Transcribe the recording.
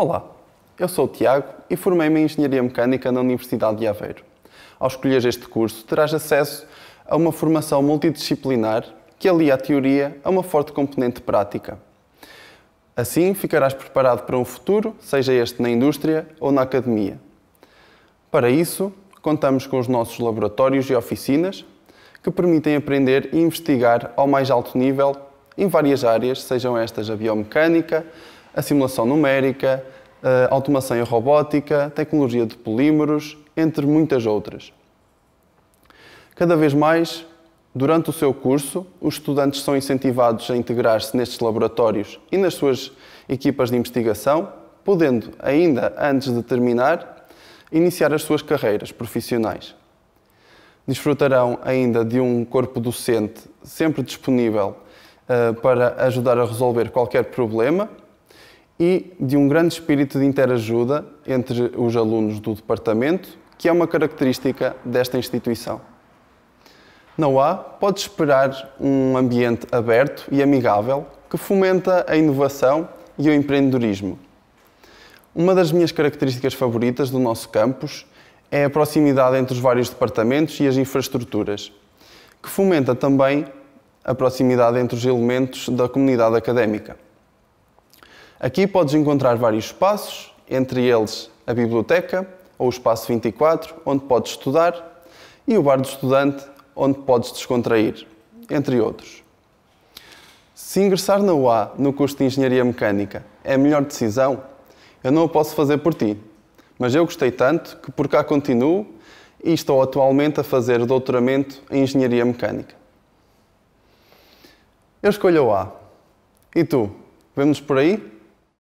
Olá, eu sou o Tiago e formei-me em Engenharia Mecânica na Universidade de Aveiro. Ao escolher este curso, terás acesso a uma formação multidisciplinar que alia a teoria a uma forte componente prática. Assim, ficarás preparado para um futuro, seja este na indústria ou na academia. Para isso, contamos com os nossos laboratórios e oficinas que permitem aprender e investigar ao mais alto nível em várias áreas, sejam estas a biomecânica, a simulação numérica, a automação e robótica, tecnologia de polímeros, entre muitas outras. Cada vez mais, durante o seu curso, os estudantes são incentivados a integrar-se nestes laboratórios e nas suas equipas de investigação, podendo, ainda antes de terminar, iniciar as suas carreiras profissionais. Desfrutarão ainda de um corpo docente sempre disponível eh, para ajudar a resolver qualquer problema e de um grande espírito de interajuda entre os alunos do departamento, que é uma característica desta instituição. Na UA, pode esperar um ambiente aberto e amigável que fomenta a inovação e o empreendedorismo. Uma das minhas características favoritas do nosso campus é a proximidade entre os vários departamentos e as infraestruturas, que fomenta também a proximidade entre os elementos da comunidade académica. Aqui podes encontrar vários espaços, entre eles a biblioteca ou o espaço 24, onde podes estudar, e o bar do estudante, onde podes descontrair, entre outros. Se ingressar na UA no curso de Engenharia Mecânica é a melhor decisão, eu não a posso fazer por ti, mas eu gostei tanto que por cá continuo e estou atualmente a fazer doutoramento em Engenharia Mecânica. Eu escolho a UA. E tu? Vemos nos por aí?